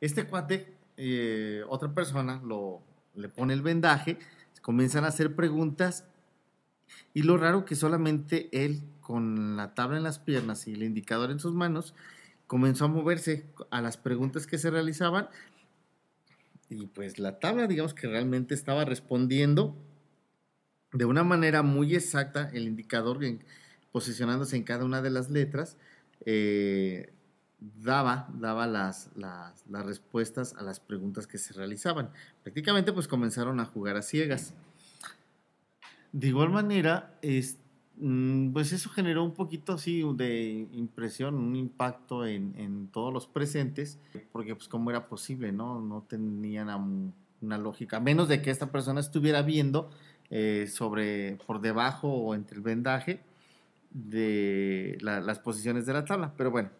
Este cuate, eh, otra persona, lo, le pone el vendaje, comienzan a hacer preguntas y lo raro que solamente él, con la tabla en las piernas y el indicador en sus manos, comenzó a moverse a las preguntas que se realizaban y pues la tabla, digamos que realmente estaba respondiendo de una manera muy exacta el indicador posicionándose en cada una de las letras. Eh, daba, daba las, respuestas a las preguntas que se realizaban. Prácticamente pues comenzaron a jugar a ciegas. De igual manera, es, mm, pues eso generó un poquito así de impresión, un impacto en, todos los presentes, porque pues cómo era posible, ¿no? No tenían una lógica, a menos de que esta persona estuviera viendo eh, sobre, por debajo o entre el vendaje de las posiciones de la tabla. Pero bueno,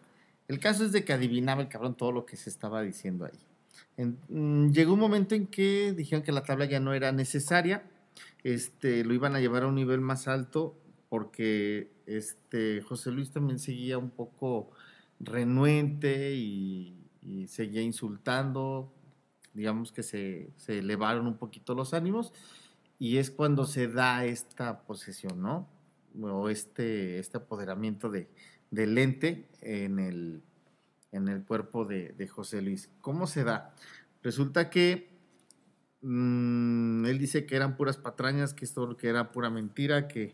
el caso es de que adivinaba el cabrón todo lo que se estaba diciendo ahí. Mm, llegó un momento en que dijeron que la tabla ya no era necesaria, este, lo iban a llevar a un nivel más alto porque este, José Luis también seguía un poco renuente y, seguía insultando, digamos que se, elevaron un poquito los ánimos y es cuando se da esta posesión, ¿no? O este, este apoderamiento de, del lente en el, en el cuerpo de, José Luis. ¿Cómo se da? Resulta que mm, él dice que eran puras patrañas, que esto que era pura mentira, que,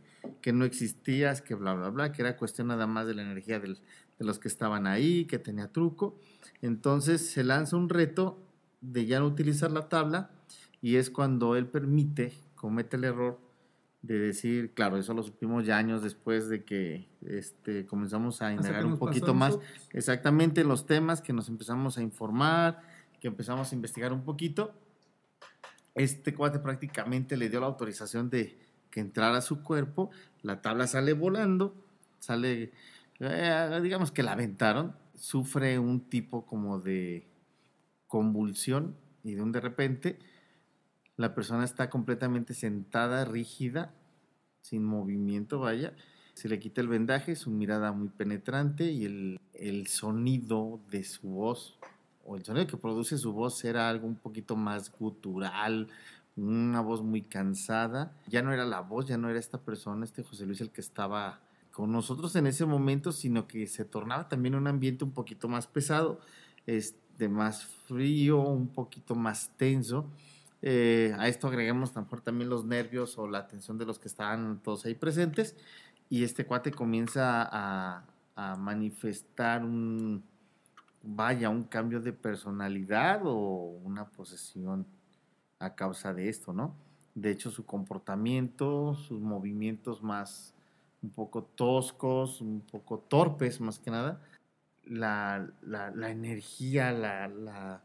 no existías, que bla, bla, bla, que era cuestión nada más de la energía de los que estaban ahí, que tenía truco. Entonces se lanza un reto de ya no utilizar la tabla y es cuando él permite, comete el error de decir, claro, eso lo supimos ya años después de que este, comenzamos a indagar un poquito más exactamente los temas que nos empezamos a informar, que empezamos a investigar un poquito. Este cuate prácticamente le dio la autorización de que entrara a su cuerpo, la tabla sale volando, sale, eh, digamos que la aventaron, sufre un tipo como de convulsión y de un de repente la persona está completamente sentada, rígida, sin movimiento, vaya. Se le quita el vendaje, su mirada muy penetrante y el, sonido de su voz, o el sonido que produce su voz, era algo un poquito más gutural, una voz muy cansada. Ya no era la voz, ya no era esta persona, este José Luis el que estaba con nosotros en ese momento, sino que se tornaba también un ambiente un poquito más pesado, este, más frío, un poquito más tenso. Eh, a esto agreguemos también los nervios o la atención de los que estaban todos ahí presentes. Y este cuate comienza a, manifestar un, vaya, un cambio de personalidad o una posesión a causa de esto, ¿no? De hecho, su comportamiento, sus movimientos más un poco toscos, un poco torpes más que nada, la, energía, la,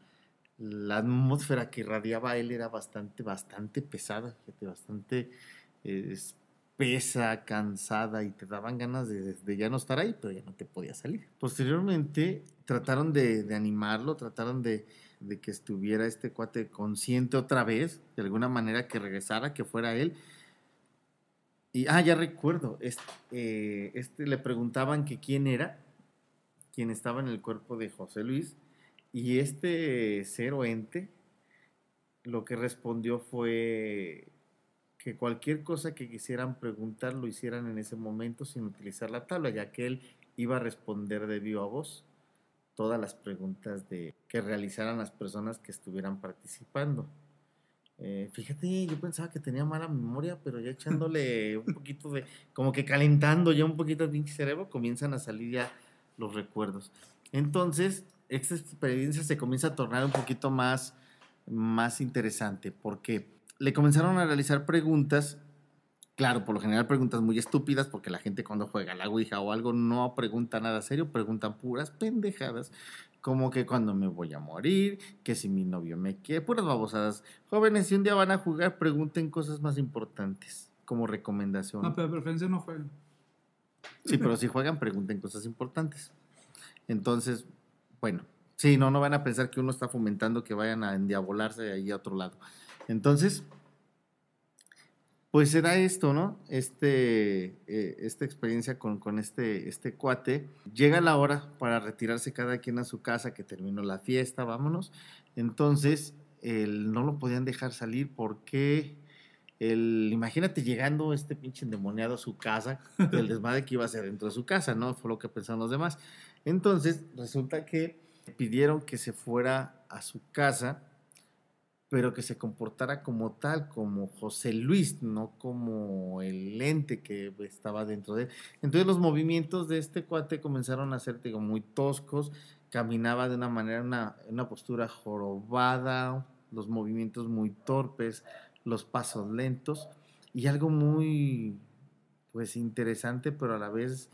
la atmósfera que irradiaba él era bastante, bastante pesada, bastante eh, espesa, cansada y te daban ganas de, ya no estar ahí, pero ya no te podía salir. Posteriormente trataron de, animarlo, trataron de, que estuviera este cuate consciente otra vez, de alguna manera que regresara, que fuera él. Y, ah, ya recuerdo, este, este, le preguntaban que quién era, quién estaba en el cuerpo de José Luis, y este cero ente lo que respondió fue que cualquier cosa que quisieran preguntar lo hicieran en ese momento sin utilizar la tabla, ya que él iba a responder de viva voz todas las preguntas de, que realizaran las personas que estuvieran participando. Eh, fíjate, yo pensaba que tenía mala memoria, pero ya echándole un poquito de, como que calentando ya un poquito el pinche cerebro, comienzan a salir ya los recuerdos. Entonces, esta experiencia se comienza a tornar un poquito más, más interesante porque le comenzaron a realizar preguntas, claro, por lo general preguntas muy estúpidas porque la gente cuando juega la Ouija o algo no pregunta nada serio, preguntan puras pendejadas como que cuando me voy a morir, que si mi novio me quiere, puras babosadas. Jóvenes, si un día van a jugar, pregunten cosas más importantes como recomendación. No, pero preferencia no juegan. Sí, pero si juegan, pregunten cosas importantes. Entonces, bueno, sí, no, no van a pensar que uno está fomentando que vayan a endiabolarse de ahí a otro lado. Entonces, pues será esto, ¿no? Este, eh, esta experiencia con, este, este cuate. Llega la hora para retirarse cada quien a su casa, que terminó la fiesta, vámonos. Entonces, no lo podían dejar salir porque el, imagínate llegando este pinche endemoniado a su casa, el desmadre que iba a hacer dentro de su casa, ¿no? Fue lo que pensaron los demás. Entonces, resulta que pidieron que se fuera a su casa, pero que se comportara como tal, como José Luis, no como el ente que estaba dentro de él. Entonces los movimientos de este cuate comenzaron a ser muy toscos, caminaba de una manera, una, una postura jorobada, los movimientos muy torpes, los pasos lentos y algo muy pues interesante, pero a la vez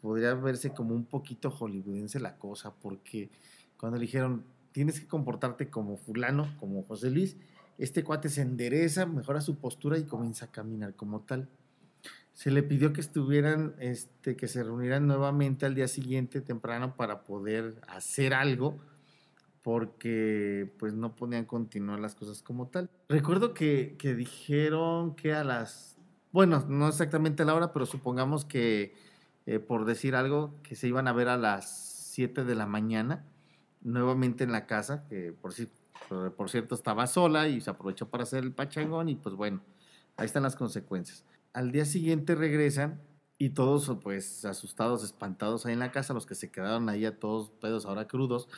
podría verse como un poquito hollywoodense la cosa, porque cuando le dijeron, tienes que comportarte como fulano, como José Luis, este cuate se endereza, mejora su postura y comienza a caminar como tal. Se le pidió que estuvieran, este, que se reunieran nuevamente al día siguiente temprano para poder hacer algo porque pues no podían continuar las cosas como tal. Recuerdo que, dijeron que a las, bueno, no exactamente a la hora, pero supongamos que, eh, por decir algo, que se iban a ver a las 7 de la mañana, nuevamente en la casa, que por, eh, por cierto estaba sola y se aprovechó para hacer el pachangón y pues bueno, ahí están las consecuencias. Al día siguiente regresan y todos pues asustados, espantados ahí en la casa, los que se quedaron ahí a todos pedos ahora crudos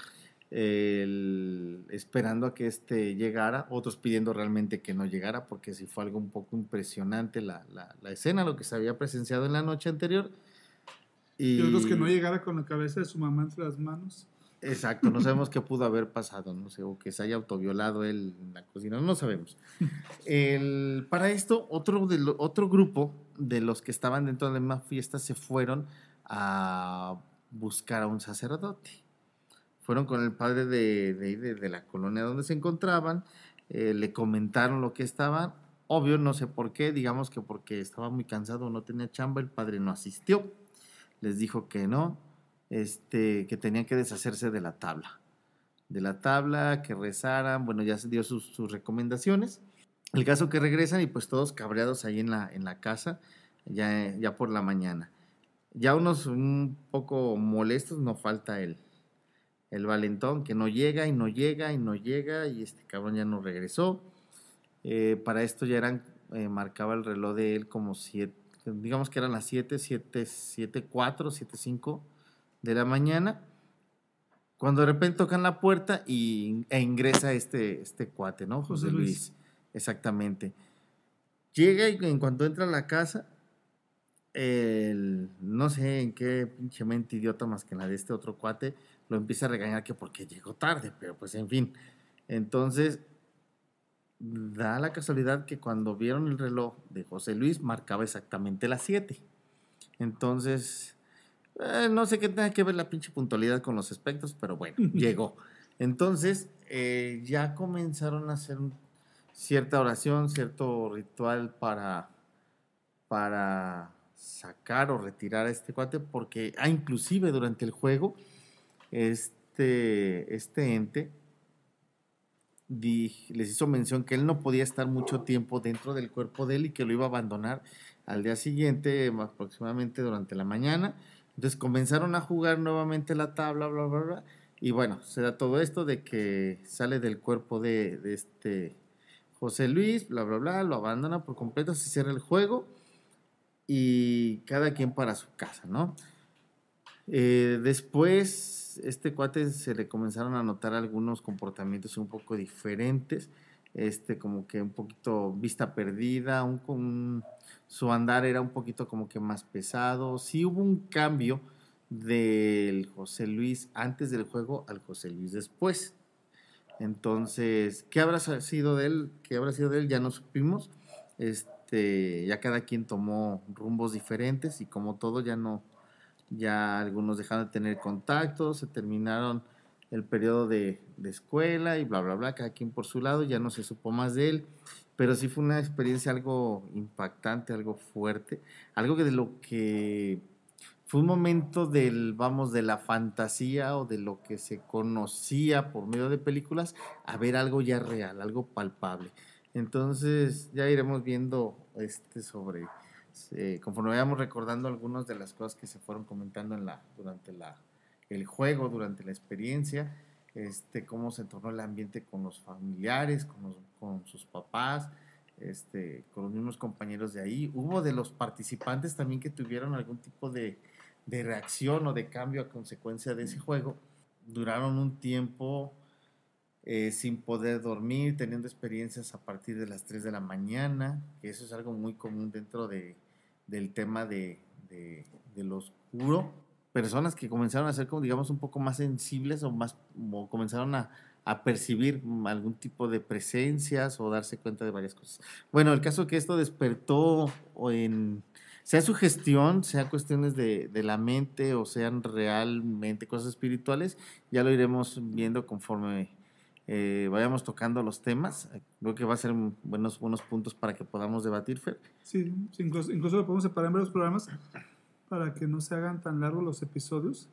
esperando a que este llegara, otros pidiendo realmente que no llegara, porque si fue algo un poco impresionante la, escena, lo que se había presenciado en la noche anterior. Y, que no llegara con la cabeza de su mamá entre las manos. Exacto, no sabemos qué pudo haber pasado, no sé, o que se haya autoviolado él en la cocina, no sabemos. para esto, otro, otro grupo de los que estaban dentro de la fiesta se fueron a buscar a un sacerdote fueron con el padre de, de, la colonia donde se encontraban, eh, le comentaron lo que estaban, obvio, no sé por qué, digamos que porque estaba muy cansado, no tenía chamba, el padre no asistió, les dijo que no, este, que tenían que deshacerse de la tabla, de la tabla, que rezaran, bueno, ya se dio sus, recomendaciones. El caso que regresan y pues todos cabreados ahí en la, en la casa, ya, ya por la mañana. Ya unos un poco molestos, no falta él el Valentón, que no llega y no llega y no llega y este cabrón ya no regresó. Eh, para esto ya eran, eh, marcaba el reloj de él como siete, digamos que eran las siete siete siete cuatro siete cinco de la mañana. Cuando de repente tocan la puerta y, e ingresa este, este cuate, ¿no? José, Luis. Exactamente. Llega y en cuanto entra a la casa, el, no sé en qué pinche mente idiota más que la de este otro cuate, lo empieza a regañar que porque llegó tarde, pero pues en fin. Entonces, da la casualidad que cuando vieron el reloj de José Luis marcaba exactamente las 7. Entonces, eh, no sé qué tenga que ver la pinche puntualidad con los aspectos, pero bueno, llegó. Entonces, eh, ya comenzaron a hacer cierta oración, cierto ritual para, para sacar o retirar a este cuate porque, ah, inclusive durante el juego, este, este ente di, les hizo mención que él no podía estar mucho tiempo dentro del cuerpo de él y que lo iba a abandonar al día siguiente, más aproximadamente durante la mañana. Entonces comenzaron a jugar nuevamente la tabla, bla, bla, bla. Y bueno, se da todo esto de que sale del cuerpo de, de este José Luis, bla, bla, bla, lo abandona por completo, se cierra el juego y cada quien para su casa, ¿no? Eh, después, este cuate se le comenzaron a notar algunos comportamientos un poco diferentes, este, como que un poquito vista perdida, su andar era un poquito como que más pesado. Sí hubo un cambio del José Luis antes del juego al José Luis después. Entonces, ¿qué habrá sido de él? ¿Qué habrá sido de él? Ya no supimos. Este, este, ya cada quien tomó rumbos diferentes y como todo ya no, ya algunos dejaron de tener contacto, se terminaron el periodo de, de escuela y bla, bla, bla, cada quien por su lado, ya no se supo más de él, pero sí fue una experiencia algo impactante, algo fuerte, algo que de lo que fue un momento del, vamos, de la fantasía o de lo que se conocía por medio de películas, a ver algo ya real, algo palpable. Entonces ya iremos viendo este sobre, eh, conforme vayamos recordando algunas de las cosas que se fueron comentando en la, durante la, el juego, durante la experiencia, este, cómo se entornó el ambiente con los familiares, con, sus papás, este, con los mismos compañeros de ahí. Hubo de los participantes también que tuvieron algún tipo de, de reacción o de cambio a consecuencia de ese juego. Duraron un tiempo eh, sin poder dormir, teniendo experiencias a partir de las 3 de la mañana, que eso es algo muy común dentro de, del tema de, de, de lo oscuro. Personas que comenzaron a ser, como digamos, un poco más sensibles o más comenzaron a, a percibir algún tipo de presencias o darse cuenta de varias cosas. Bueno, el caso que esto despertó en, sea gestión sea cuestiones de, de, la mente o sean realmente cosas espirituales, ya lo iremos viendo conforme eh, vayamos tocando los temas. Creo que va a ser buenos, buenos puntos para que podamos debatir, Fer. Sí, incluso, incluso lo podemos separar en varios programas para que no se hagan tan largos los episodios.